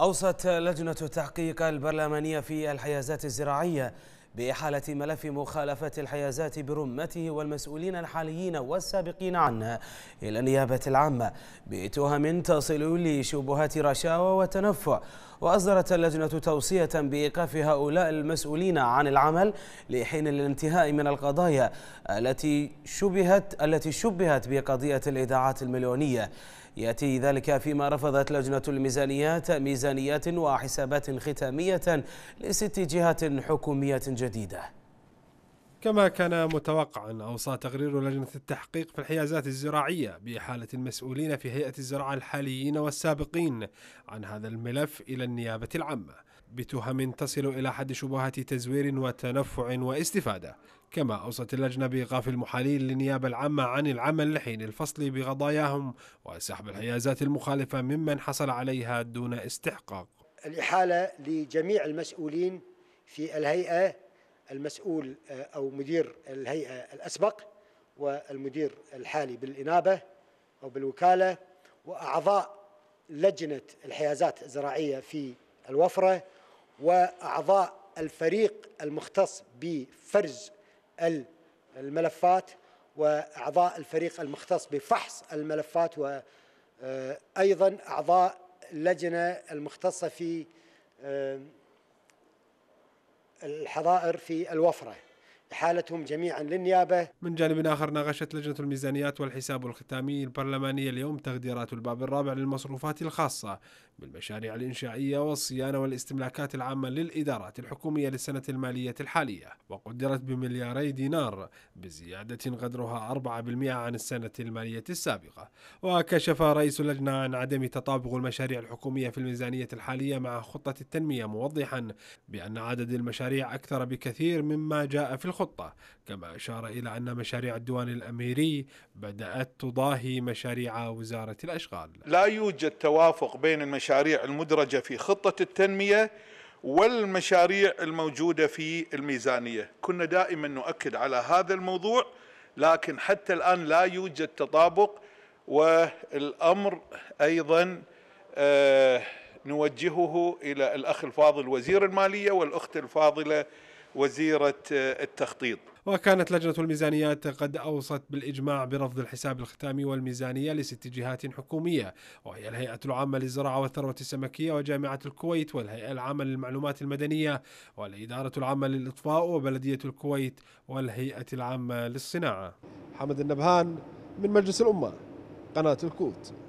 أوصت لجنة التحقيق البرلمانية في الحيازات الزراعية بإحالة ملف مخالفة الحيازات برمته والمسؤولين الحاليين والسابقين عنه إلى النيابة العامة بتهم تصل لشبهات رشاوى وتنفع وأصدرت اللجنة توصية بإيقاف هؤلاء المسؤولين عن العمل لحين الانتهاء من القضايا التي شبهت التي شبهت بقضية الإيداعات المليونية يأتي ذلك فيما رفضت لجنة الميزانيات ميزانيات وحسابات ختامية لست جهات حكومية جديدة كما كان متوقعا أوصى تقرير لجنة التحقيق في الحيازات الزراعية بإحالة المسؤولين في هيئة الزراعة الحاليين والسابقين عن هذا الملف إلى النيابة العامة بتهم تصل إلى حد شبهات تزوير وتنفع واستفادة كما أوصت اللجنة بإيقاف المحالين للنيابة العامة عن العمل لحين الفصل بقضاياهم وسحب الحيازات المخالفة ممن حصل عليها دون استحقاق الإحالة لجميع المسؤولين في الهيئة المسؤول آه، أو مدير الهيئة الأسبق والمدير الحالي بالإنابة أو بالوكالة وأعضاء لجنة الحيازات الزراعية في الوفرة وأعضاء الفريق المختص بفرز الملفات وأعضاء الفريق المختص بفحص الملفات وأيضا آه، أعضاء اللجنة المختصة في آه، الحظائر في الوفره حالتهم جميعا للنيابة من جانب آخر ناقشت لجنة الميزانيات والحساب الختامي البرلمانية اليوم تقديرات الباب الرابع للمصروفات الخاصة بالمشاريع الإنشائية والصيانة والاستملاكات العامة للإدارات الحكومية للسنة المالية الحالية وقدرت بملياري دينار بزيادة قدرها 4% عن السنة المالية السابقة وكشف رئيس اللجنة عن عدم تطابق المشاريع الحكومية في الميزانية الحالية مع خطة التنمية موضحا بأن عدد المشاريع أكثر بكثير مما جاء في الخطة الخطة كما أشار إلى أن مشاريع الديوان الأميري بدأت تضاهي مشاريع وزارة الأشغال لا يوجد توافق بين المشاريع المدرجة في خطة التنمية والمشاريع الموجودة في الميزانية كنا دائما نؤكد على هذا الموضوع لكن حتى الآن لا يوجد تطابق والأمر أيضا آه، نوجهه إلى الأخ الفاضل وزير المالية والأخت الفاضلة وزيرة آه، التخطيط وكانت لجنة الميزانيات قد أوصت بالإجماع برفض الحساب الختامي والميزانية لست جهات حكومية وهي الهيئة العامة للزراعة والثروة السمكية وجامعة الكويت والهيئة العامة للمعلومات المدنية والإدارة العامة للإطفاء وبلدية الكويت والهيئة العامة للصناعة حمد النبهان من مجلس الأمة قناة الكوت